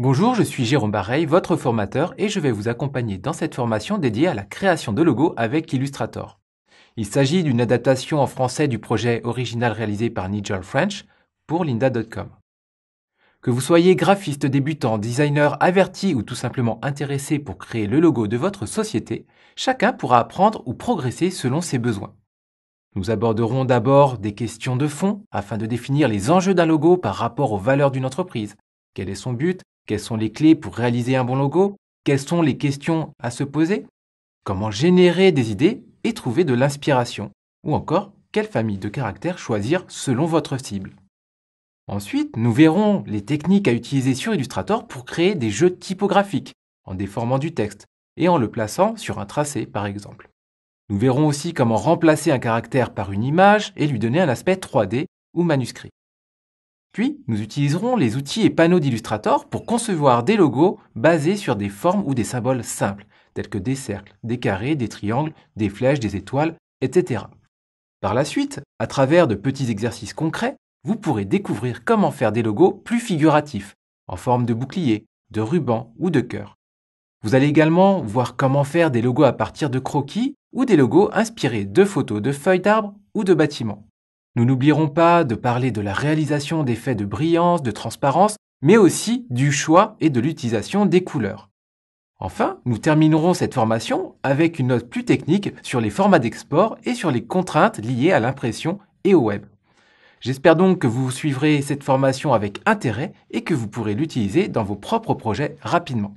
Bonjour, je suis Jérôme Bareil, votre formateur, et je vais vous accompagner dans cette formation dédiée à la création de logos avec Illustrator. Il s'agit d'une adaptation en français du projet original réalisé par Nigel French pour linda.com. Que vous soyez graphiste débutant, designer averti ou tout simplement intéressé pour créer le logo de votre société, chacun pourra apprendre ou progresser selon ses besoins. Nous aborderons d'abord des questions de fond afin de définir les enjeux d'un logo par rapport aux valeurs d'une entreprise. Quel est son but quelles sont les clés pour réaliser un bon logo Quelles sont les questions à se poser Comment générer des idées et trouver de l'inspiration Ou encore, quelle famille de caractères choisir selon votre cible Ensuite, nous verrons les techniques à utiliser sur Illustrator pour créer des jeux typographiques, en déformant du texte et en le plaçant sur un tracé par exemple. Nous verrons aussi comment remplacer un caractère par une image et lui donner un aspect 3D ou manuscrit. Puis, nous utiliserons les outils et panneaux d'Illustrator pour concevoir des logos basés sur des formes ou des symboles simples, tels que des cercles, des carrés, des triangles, des flèches, des étoiles, etc. Par la suite, à travers de petits exercices concrets, vous pourrez découvrir comment faire des logos plus figuratifs, en forme de bouclier, de ruban ou de cœur. Vous allez également voir comment faire des logos à partir de croquis ou des logos inspirés de photos de feuilles d'arbres ou de bâtiments. Nous n'oublierons pas de parler de la réalisation d'effets de brillance, de transparence, mais aussi du choix et de l'utilisation des couleurs. Enfin, nous terminerons cette formation avec une note plus technique sur les formats d'export et sur les contraintes liées à l'impression et au web. J'espère donc que vous suivrez cette formation avec intérêt et que vous pourrez l'utiliser dans vos propres projets rapidement.